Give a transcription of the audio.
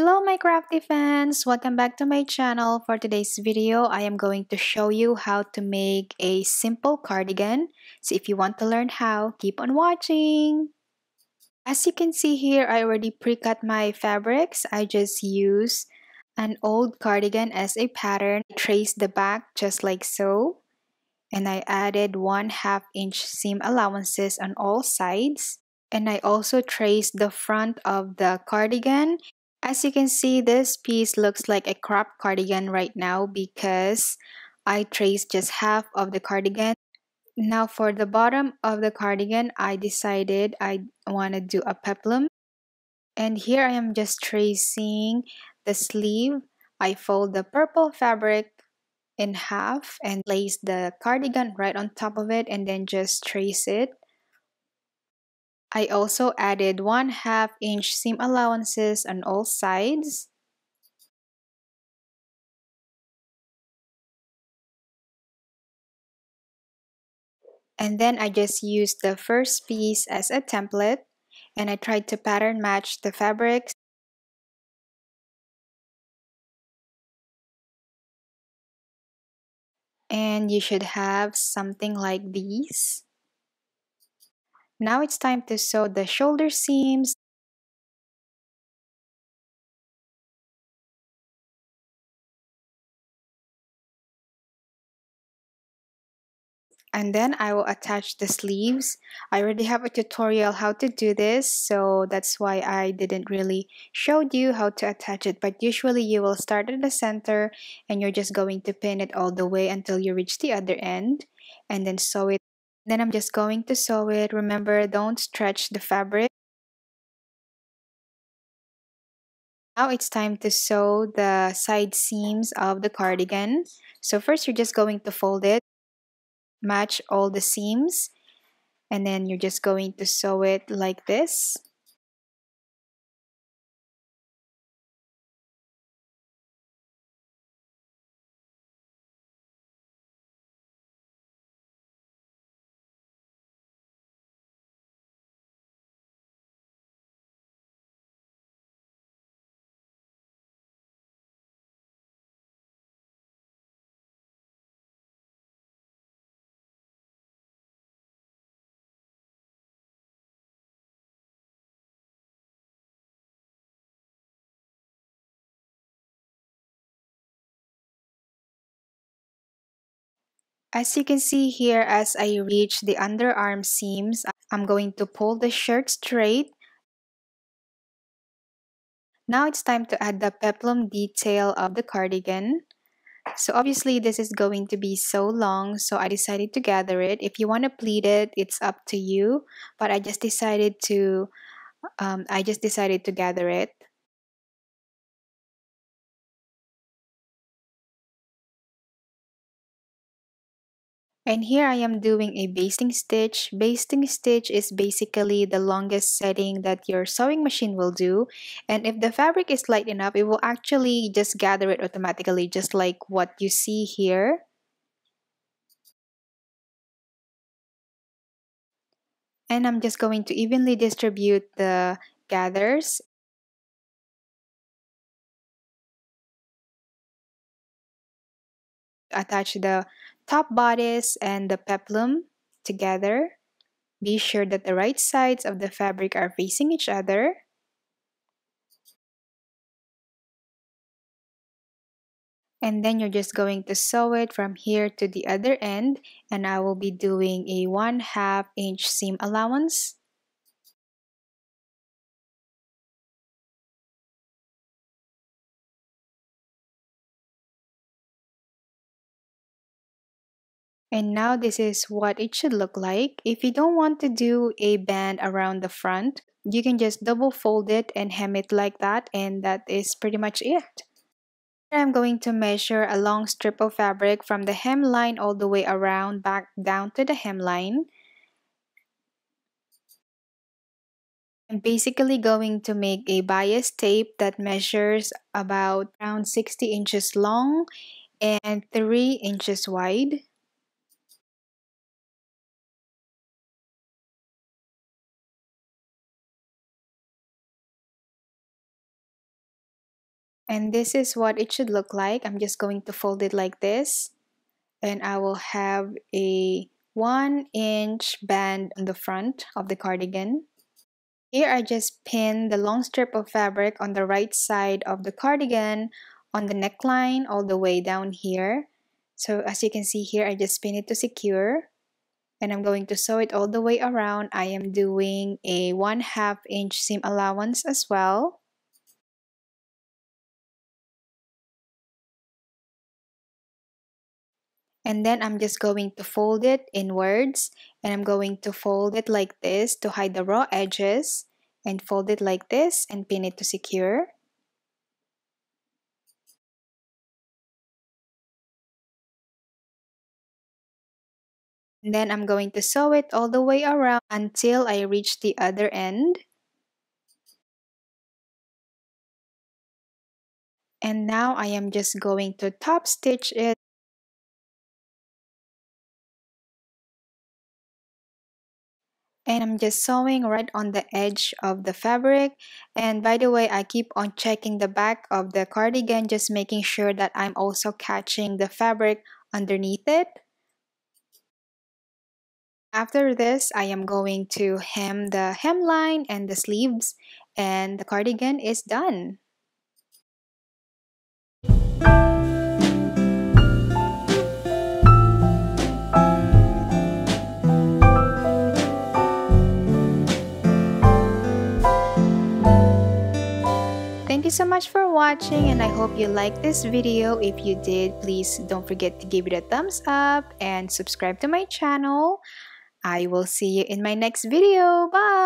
Hello Minecraft fans! Welcome back to my channel. For today's video, I am going to show you how to make a simple cardigan. So if you want to learn how, keep on watching! As you can see here, I already pre-cut my fabrics. I just use an old cardigan as a pattern. I traced the back just like so. And I added 1 half inch seam allowances on all sides and I also traced the front of the cardigan as you can see, this piece looks like a crop cardigan right now because I traced just half of the cardigan. Now for the bottom of the cardigan, I decided I want to do a peplum. And here I am just tracing the sleeve. I fold the purple fabric in half and place the cardigan right on top of it and then just trace it I also added 1 half inch seam allowances on all sides. And then I just used the first piece as a template and I tried to pattern match the fabrics. And you should have something like these. Now it's time to sew the shoulder seams, and then I will attach the sleeves. I already have a tutorial how to do this, so that's why I didn't really show you how to attach it, but usually you will start at the center and you're just going to pin it all the way until you reach the other end and then sew it then I'm just going to sew it. Remember, don't stretch the fabric. Now it's time to sew the side seams of the cardigan. So first you're just going to fold it, match all the seams, and then you're just going to sew it like this. As you can see here, as I reach the underarm seams, I'm going to pull the shirt straight. Now it's time to add the peplum detail of the cardigan. So obviously this is going to be so long, so I decided to gather it. If you want to pleat it, it's up to you, but I just decided to um, I just decided to gather it. And here I am doing a basting stitch. Basting stitch is basically the longest setting that your sewing machine will do. And if the fabric is light enough, it will actually just gather it automatically, just like what you see here. And I'm just going to evenly distribute the gathers attach the top bodice and the peplum together. Be sure that the right sides of the fabric are facing each other. And then you're just going to sew it from here to the other end and I will be doing a 1 half inch seam allowance. And now this is what it should look like. If you don't want to do a band around the front, you can just double fold it and hem it like that and that is pretty much it. I'm going to measure a long strip of fabric from the hemline all the way around back down to the hemline. I'm basically going to make a bias tape that measures about around 60 inches long and 3 inches wide. and this is what it should look like I'm just going to fold it like this and I will have a one inch band on the front of the cardigan here I just pin the long strip of fabric on the right side of the cardigan on the neckline all the way down here so as you can see here I just pin it to secure and I'm going to sew it all the way around I am doing a one half inch seam allowance as well and then I'm just going to fold it inwards and I'm going to fold it like this to hide the raw edges and fold it like this and pin it to secure. And then I'm going to sew it all the way around until I reach the other end. And now I am just going to top stitch it and I'm just sewing right on the edge of the fabric and by the way I keep on checking the back of the cardigan just making sure that I'm also catching the fabric underneath it. After this, I am going to hem the hemline and the sleeves and the cardigan is done. you so much for watching and I hope you liked this video. If you did, please don't forget to give it a thumbs up and subscribe to my channel. I will see you in my next video. Bye!